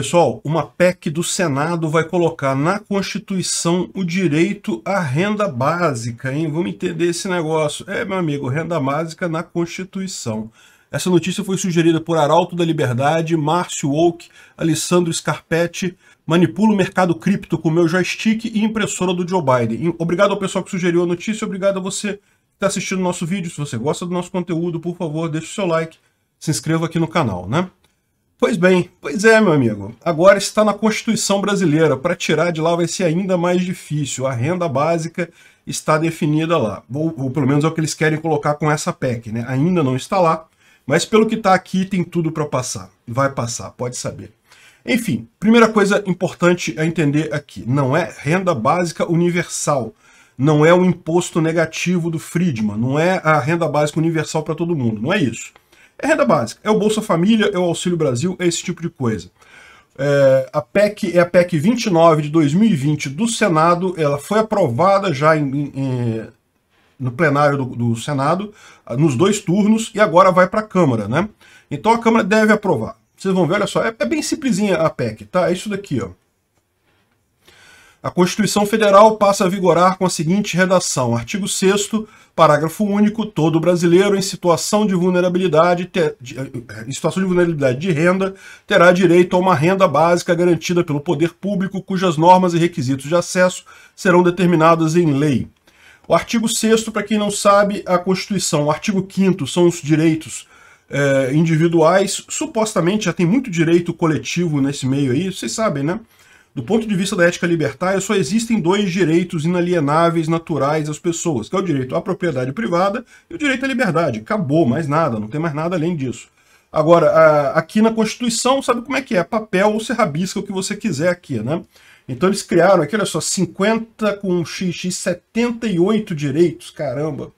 Pessoal, uma PEC do Senado vai colocar na Constituição o direito à renda básica, hein? Vamos entender esse negócio. É, meu amigo, renda básica na Constituição. Essa notícia foi sugerida por Arauto da Liberdade, Márcio Oak, Alessandro Scarpetti. Manipulo o mercado cripto com meu joystick e impressora do Joe Biden. Obrigado ao pessoal que sugeriu a notícia, obrigado a você que está assistindo o nosso vídeo. Se você gosta do nosso conteúdo, por favor, deixe o seu like, se inscreva aqui no canal, né? Pois bem, pois é, meu amigo. Agora está na Constituição brasileira. Para tirar de lá vai ser ainda mais difícil. A renda básica está definida lá. Ou, ou, pelo menos é o que eles querem colocar com essa PEC, né? Ainda não está lá, mas pelo que está aqui tem tudo para passar. Vai passar, pode saber. Enfim, primeira coisa importante a entender aqui: não é renda básica universal. Não é o imposto negativo do Friedman, não é a renda básica universal para todo mundo, não é isso. É renda básica. É o Bolsa Família, é o Auxílio Brasil, é esse tipo de coisa. É, a PEC é a PEC 29 de 2020 do Senado, ela foi aprovada já em, em, no plenário do, do, Senado, ah, nos dois turnos, e agora vai para a Câmara, né? Então a Câmara deve aprovar. Vocês vão ver, olha só, é, é bem simplesinha a PEC, tá? É isso daqui, ó. A Constituição Federal passa a vigorar com a seguinte redação: artigo 6, parágrafo único, todo brasileiro em situação de vulnerabilidade, ter, de, eh, em situação de vulnerabilidade de renda, terá direito a uma renda básica garantida pelo poder público, cujas normas e requisitos de acesso serão determinadas em lei. O artigo 6, para quem não sabe, a Constituição, o artigo 5 são os direitos eh, individuais, supostamente já tem muito direito coletivo nesse meio aí, vocês sabem, né? Do ponto de vista da ética libertária, só existem dois direitos inalienáveis naturais às pessoas, que é o direito à propriedade privada e o direito à liberdade. Acabou, mais nada, não tem mais nada além disso. Agora, aqui na Constituição, sabe como é que é? Papel ou se rabisca o que você quiser aqui, né? Então eles criaram aqui, olha só, 50 com XX, 78 direitos, caramba.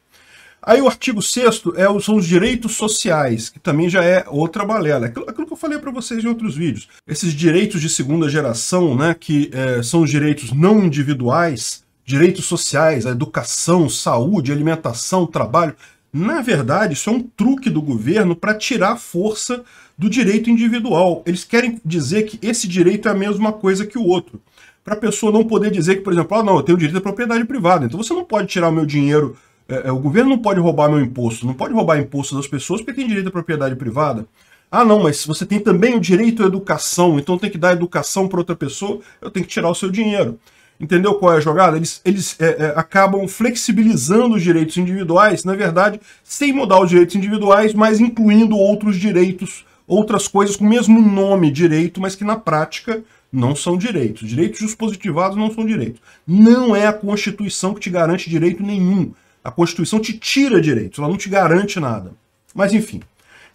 Aí o artigo 6 é, são os direitos sociais, que também já é outra balela. Aquilo, aquilo que eu falei para vocês em outros vídeos. Esses direitos de segunda geração, né, que é, são os direitos não individuais, direitos sociais, educação, saúde, alimentação, trabalho. Na verdade, isso é um truque do governo para tirar força do direito individual. Eles querem dizer que esse direito é a mesma coisa que o outro. Para a pessoa não poder dizer que, por exemplo, ah, não, eu tenho direito à propriedade privada, então você não pode tirar o meu dinheiro é, é, o governo não pode roubar meu imposto, não pode roubar imposto das pessoas porque tem direito à propriedade privada. Ah, não, mas você tem também o direito à educação, então tem que dar educação para outra pessoa, eu tenho que tirar o seu dinheiro. Entendeu qual é a jogada? Eles, eles é, é, acabam flexibilizando os direitos individuais, na verdade, sem mudar os direitos individuais, mas incluindo outros direitos, outras coisas com o mesmo nome direito, mas que na prática não são direitos. Direitos dispositivados não são direitos. Não é a Constituição que te garante direito nenhum. A Constituição te tira direitos, ela não te garante nada. Mas enfim.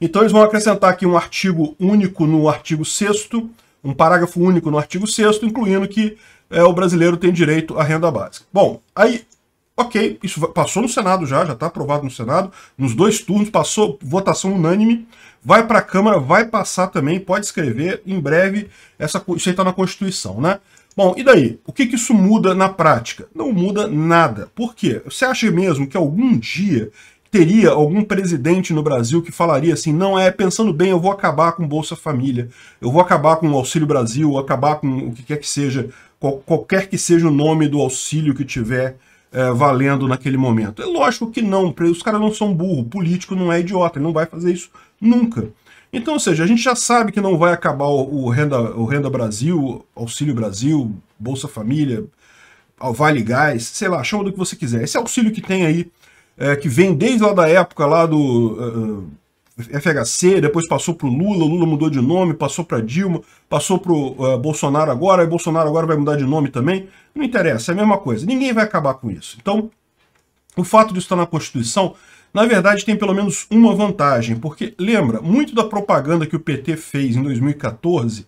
Então eles vão acrescentar aqui um artigo único no artigo 6 um parágrafo único no artigo 6 incluindo que é, o brasileiro tem direito à renda básica. Bom, aí, ok, isso passou no Senado já, já está aprovado no Senado, nos dois turnos, passou votação unânime, vai para a Câmara, vai passar também, pode escrever em breve, essa, isso aí está na Constituição, né? Bom, e daí? O que, que isso muda na prática? Não muda nada. Por quê? Você acha mesmo que algum dia teria algum presidente no Brasil que falaria assim, não é, pensando bem, eu vou acabar com Bolsa Família, eu vou acabar com o Auxílio Brasil, acabar com o que quer que seja, qual, qualquer que seja o nome do auxílio que tiver é, valendo naquele momento. É lógico que não, os caras não são burro, político não é idiota, ele não vai fazer isso nunca. Então, ou seja, a gente já sabe que não vai acabar o, renda, o renda Brasil, Auxílio Brasil, Bolsa Família, Vale Gás, sei lá, chama do que você quiser. Esse auxílio que tem aí, é, que vem desde lá da época lá do uh, é, é, FHC, depois passou pro Lula, Lula mudou de nome, passou para Dilma, passou pro uh, Bolsonaro agora, e Bolsonaro agora vai mudar de nome também. Não interessa, é a mesma coisa. Ninguém vai acabar com isso. Então, o fato de estar na Constituição na verdade, tem pelo menos uma vantagem, porque lembra, muito da propaganda que o PT fez em 2014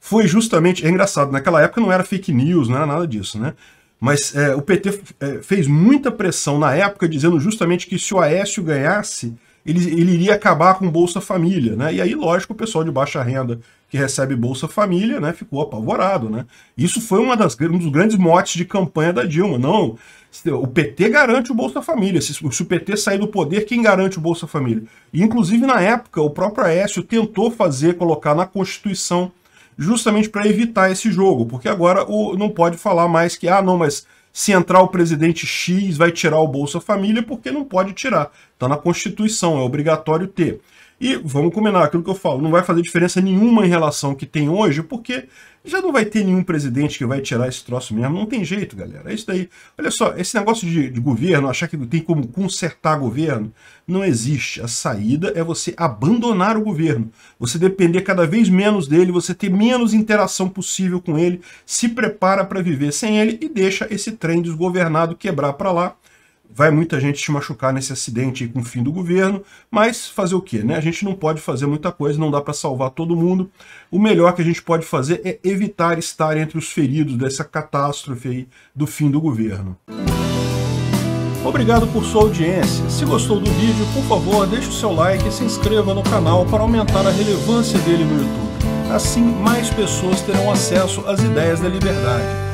foi justamente. É engraçado, naquela época não era fake news, não era nada disso, né? Mas é, o PT é, fez muita pressão na época dizendo justamente que se o Aécio ganhasse, ele, ele iria acabar com Bolsa Família, né? E aí, lógico, o pessoal de baixa renda que recebe Bolsa Família, né, ficou apavorado, né? Isso foi uma das, um dos grandes motes de campanha da Dilma. Não, o PT garante o Bolsa Família. Se, se o PT sair do poder, quem garante o Bolsa Família? E, inclusive, na época, o próprio Aécio tentou fazer, colocar na Constituição justamente para evitar esse jogo, porque agora o, não pode falar mais que, ah, não, mas se entrar o presidente X vai tirar o Bolsa Família, porque não pode tirar. Está na Constituição, é obrigatório ter. E vamos combinar aquilo que eu falo, não vai fazer diferença nenhuma em relação ao que tem hoje, porque já não vai ter nenhum presidente que vai tirar esse troço mesmo. Não tem jeito, galera. É isso daí. Olha só, esse negócio de, de governo, achar que tem como consertar governo, não existe. A saída é você abandonar o governo. Você depender cada vez menos dele, você ter menos interação possível com ele, se prepara para viver sem ele e deixa esse trem desgovernado quebrar para lá vai muita gente se machucar nesse acidente com o fim do governo, mas fazer o quê? Né? A gente não pode fazer muita coisa, não dá para salvar todo mundo. O melhor que a gente pode fazer é evitar estar entre os feridos dessa catástrofe aí do fim do governo. Obrigado por sua audiência. Se gostou do vídeo, por favor, deixe o seu like e se inscreva no canal para aumentar a relevância dele no YouTube. Assim, mais pessoas terão acesso às ideias da liberdade.